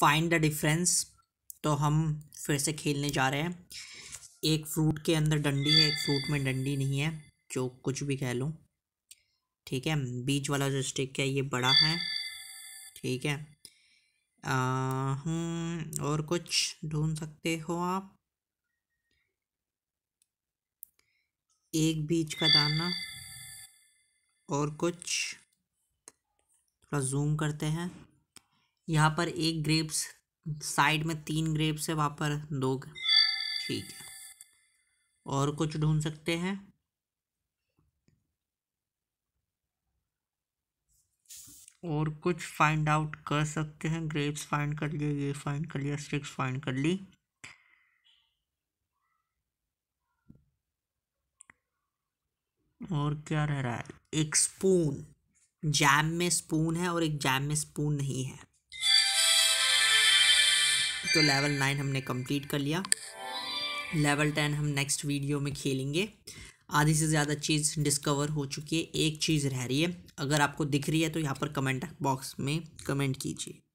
find the difference तो हम फिर से खेलने जा रहे हैं एक फ्रूट के अंदर डंडी है एक फ्रूट में डंडी नहीं है जो कुछ भी कह लो ठीक है बीच वाला जो स्टिक है ये बड़ा है ठीक है आ, हम्म, और कुछ ढूंढ सकते हो आप एक बीच का दाना और कुछ थोड़ा जूम करते हैं यहाँ पर एक ग्रेप्स साइड में तीन ग्रेप्स है वहाँ पर दो ठीक है और कुछ ढूंढ सकते हैं और कुछ फाइंड आउट कर सकते हैं ग्रेप्स फाइंड कर लिए ये फाइंड कर लिया स्टिक्स फाइंड कर ली और क्या रह रहा है एक स्पून जैम में स्पून है और एक जैम में स्पून नहीं है तो लेवल नाइन हमने कंप्लीट कर लिया लेवल टेन हम नेक्स्ट वीडियो में खेलेंगे आधी से ज़्यादा चीज़ डिस्कवर हो चुकी है एक चीज़ रह रही है अगर आपको दिख रही है तो यहाँ पर कमेंट बॉक्स में कमेंट कीजिए